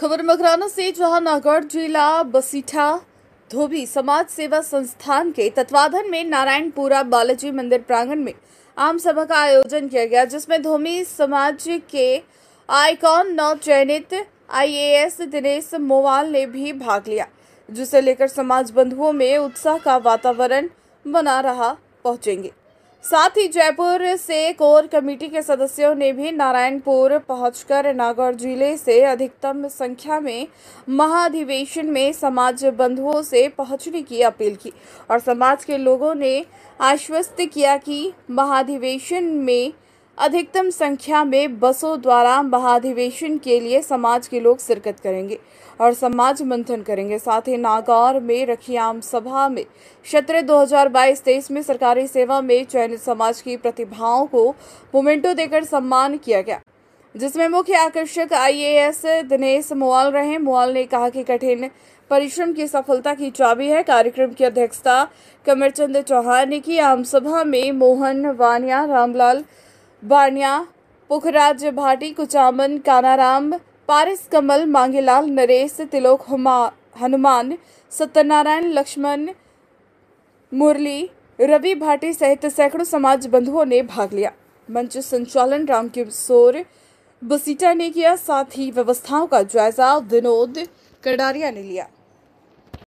खबर मकराना से जहां नागौर जिला बसीठा धोबी समाज सेवा संस्थान के तत्वाधान में नारायणपुरा बालाजी मंदिर प्रांगण में आम सभा का आयोजन किया गया जिसमें धोमी समाज के आइकॉन नव चयनित आईएएस दिनेश मोवाल ने भी भाग लिया जिसे लेकर समाज बंधुओं में उत्साह का वातावरण बना रहा पहुंचेंगे साथ ही जयपुर से कोर कमेटी के सदस्यों ने भी नारायणपुर पहुंचकर नागौर जिले से अधिकतम संख्या में महाधिवेशन में समाज बंधुओं से पहुंचने की अपील की और समाज के लोगों ने आश्वस्त किया कि महाधिवेशन में अधिकतम संख्या में बसों द्वारा महाधिवेशन के लिए समाज के लोग शिरकत करेंगे और समाज मंथन करेंगे साथ ही नागौर में रखी आम सभा में क्षेत्र 2022-23 में सरकारी सेवा में चयनित समाज की प्रतिभाओं को मोमेंटो देकर सम्मान किया गया जिसमें मुख्य आकर्षक आईएएस दिनेश मोवाल रहे मोवाल ने कहा कि कठिन परिश्रम की सफलता की चाबी है कार्यक्रम की अध्यक्षता कमरचंद चौहान ने की आम सभा में मोहन वानिया रामलाल बार्निया पुखराज भाटी कुचामन कानाराम पारिस कमल मांगेलाल नरेश तिलोक हनुमान सत्यनारायण लक्ष्मण मुरली रवि भाटी सहित सैकड़ों समाज बंधुओं ने भाग लिया मंच संचालन राम किशोर बसीटा ने किया साथ ही व्यवस्थाओं का जायजा विनोद कडारिया ने लिया